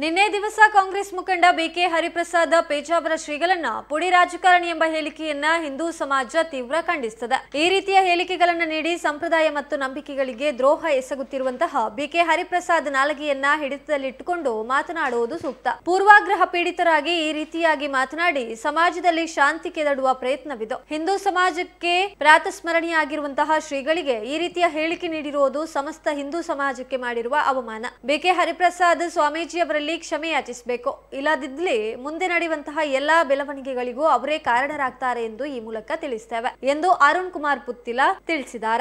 ನಿನ್ನೆ ದಿವಸ ಕಾಂಗ್ರೆಸ್ ಮುಖಂಡ ಬಿಕೆ ಹರಿಪ್ರಸಾದ ಪೇಜಾವರ ಶ್ರೀಗಳನ್ನ ಪುಡಿ ರಾಜಕಾರಣಿ ಎಂಬ ಹೇಳಿಕೆಯನ್ನ ಹಿಂದೂ ಸಮಾಜ ತೀವ್ರ ಖಂಡಿಸುತ್ತದೆ ಈ ರೀತಿಯ ಹೇಳಿಕೆಗಳನ್ನ ನೀಡಿ ಸಂಪ್ರದಾಯ ಮತ್ತು ನಂಬಿಕೆಗಳಿಗೆ ದ್ರೋಹ ಎಸಗುತ್ತಿರುವಂತಹ ಬಿಕೆ ಹರಿಪ್ರಸಾದ್ ನಾಲಗೆಯನ್ನ ಹಿಡಿತದಲ್ಲಿಟ್ಟುಕೊಂಡು ಮಾತನಾಡುವುದು ಸೂಕ್ತ ಪೂರ್ವಾಗ್ರಹ ಪೀಡಿತರಾಗಿ ಈ ರೀತಿಯಾಗಿ ಮಾತನಾಡಿ ಸಮಾಜದಲ್ಲಿ ಶಾಂತಿ ಕೆದಡುವ ಪ್ರಯತ್ನವಿದೆ ಹಿಂದೂ ಸಮಾಜಕ್ಕೆ ಪ್ರಾತಸ್ಮರಣೀಯಾಗಿರುವಂತಹ ಶ್ರೀಗಳಿಗೆ ಈ ರೀತಿಯ ಹೇಳಿಕೆ ನೀಡಿರುವುದು ಸಮಸ್ತ ಹಿಂದೂ ಸಮಾಜಕ್ಕೆ ಮಾಡಿರುವ ಅವಮಾನ ಬಿಕೆ ಹರಿಪ್ರಸಾದ್ ಸ್ವಾಮೀಜಿಯವರ ಅವರಲ್ಲಿ ಕ್ಷಮೆ ಯಾಚಿಸಬೇಕು ಇಲ್ಲದಿದ್ಲಿ ಮುಂದೆ ನಡೆಯುವಂತಹ ಎಲ್ಲಾ ಬೆಳವಣಿಗೆಗಳಿಗೂ ಅವರೇ ಕಾರಣರಾಗ್ತಾರೆ ಎಂದು ಈ ಮೂಲಕ ತಿಳಿಸ್ತೇವೆ ಎಂದು ಅರುಣ್ ಕುಮಾರ್ ಪುತ್ತಿಲ ತಿಳಿಸಿದ್ದಾರೆ